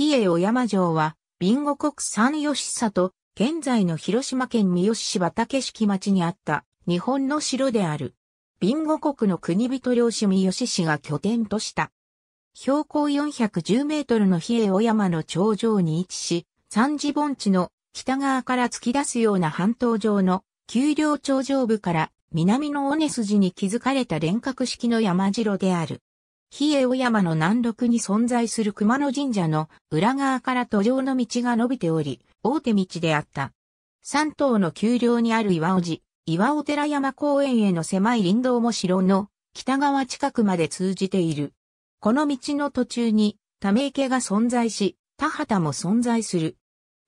比叡小山城は、ビンゴ国産吉里、現在の広島県三吉市畑敷町にあった日本の城である。ビンゴ国の国人領主三吉氏が拠点とした。標高410メートルの比叡小山の頂上に位置し、三次盆地の北側から突き出すような半島上の丘陵頂上部から南の尾根筋に築かれた連郭式の山城である。比叡尾山の南麓に存在する熊野神社の裏側から途上の道が伸びており、大手道であった。三島の丘陵にある岩尾寺、岩尾寺山公園への狭い林道も城の北側近くまで通じている。この道の途中にため池が存在し、田畑も存在する。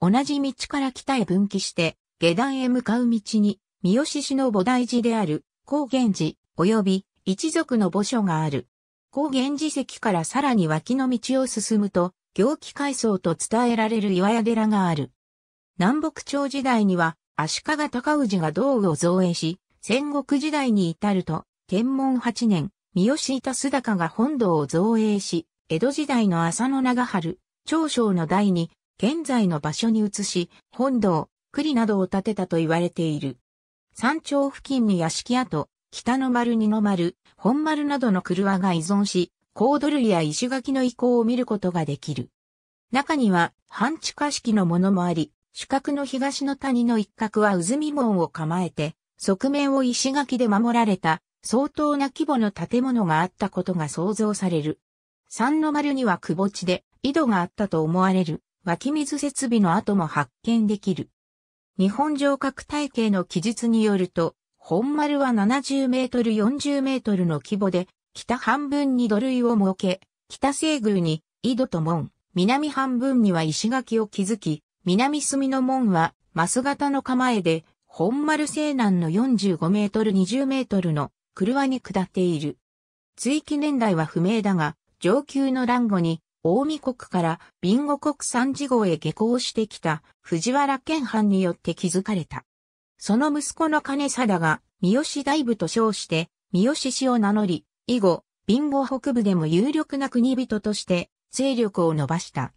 同じ道から北へ分岐して、下段へ向かう道に、三好氏の菩提寺である、高原寺、及び一族の墓所がある。高原寺石からさらに脇の道を進むと、行基階層と伝えられる岩屋寺がある。南北朝時代には、足利尊氏が道具を造営し、戦国時代に至ると、天文8年、三好板須高が本堂を造営し、江戸時代の浅野長春、長生の代に、現在の場所に移し、本堂、栗などを建てたと言われている。山頂付近に屋敷跡、北の丸二の丸、本丸などの車が依存し、コード類や石垣の遺構を見ることができる。中には、半地下式のものもあり、主角の東の谷の一角は渦見門を構えて、側面を石垣で守られた相当な規模の建物があったことが想像される。三の丸には窪地で井戸があったと思われる湧き水設備の跡も発見できる。日本城郭体系の記述によると、本丸は70メートル40メートルの規模で、北半分に土塁を設け、北西宮に井戸と門、南半分には石垣を築き、南隅の門はマス型の構えで、本丸西南の45メートル20メートルの車に下っている。追記年代は不明だが、上級の乱後に、大見国からビンゴ国三次号へ下校してきた藤原県藩によって築かれた。その息子の金貞が、三好大部と称して、三好氏を名乗り、以後、貧乏北部でも有力な国人として、勢力を伸ばした。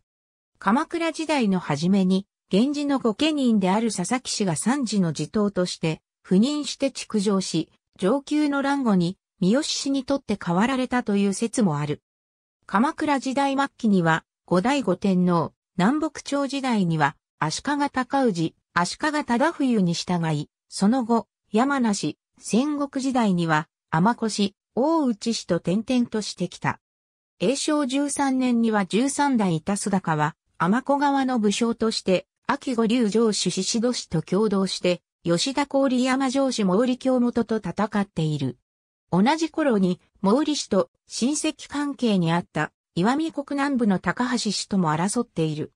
鎌倉時代の初めに、源氏の御家人である佐々木氏が三次の地頭として、赴任して築城し、上級の乱後に、三好氏にとって変わられたという説もある。鎌倉時代末期には、五代五天皇、南北朝時代には、足利尊氏、足利忠冬に従い、その後、山梨、戦国時代には、天越、大内氏と転々としてきた。永正13年には13代田須高は、天子川の武将として、秋五竜城主志戸氏と共同して、吉田郡山城主毛利京元と戦っている。同じ頃に、毛利氏と親戚関係にあった、岩見国南部の高橋氏とも争っている。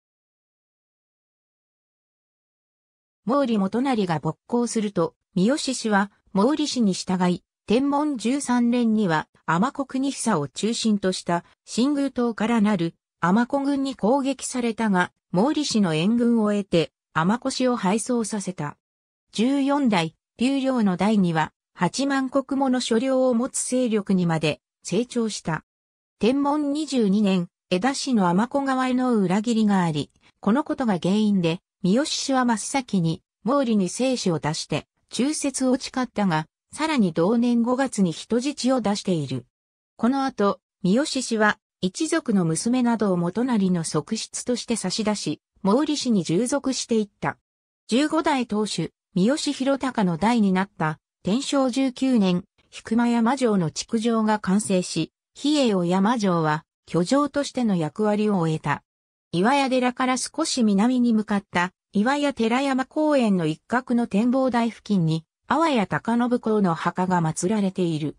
毛利元成が勃興すると、三好氏は毛利氏に従い、天文13連には天子国久を中心とした新宮島からなる天子軍に攻撃されたが、毛利氏の援軍を得て天子氏を敗走させた。14代、流量の代には8万国もの所領を持つ勢力にまで成長した。天文22年、江田氏の天子側への裏切りがあり、このことが原因で三好氏は真っ先に、毛利に生死を出して、忠説を誓ったが、さらに同年5月に人質を出している。この後、三好氏は、一族の娘などを元就の側室として差し出し、毛利氏に従属していった。15代当主、三好広隆の代になった、天正19年、菊間山城の築城が完成し、比叡を山城は、居城としての役割を終えた。岩屋寺から少し南に向かった岩屋寺山公園の一角の展望台付近に、阿波屋高信公の墓が祀られている。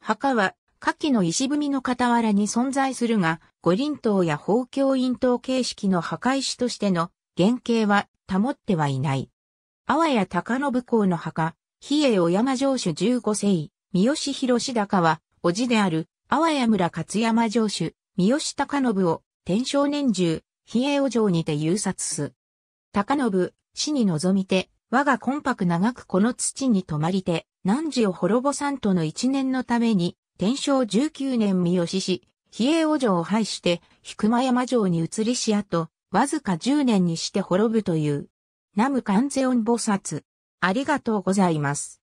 墓は、下記の石踏みの傍らに存在するが、五輪塔や宝鏡院塔形式の墓石としての原型は保ってはいない。阿波屋高信公の墓、比叡小山城主15世、三好広高は、叔父である、阿波屋村勝山城主、三好高信を、天正年中、比叡お城にて誘殺す。高信、死に望みて、我が魂魄長くこの土に泊まりて、汝を滅ぼさんとの一年のために、天正19年三好し、比叡王城を廃して、菊間山城に移りしあと、わずか10年にして滅ぶという。南無完全音菩薩。ありがとうございます。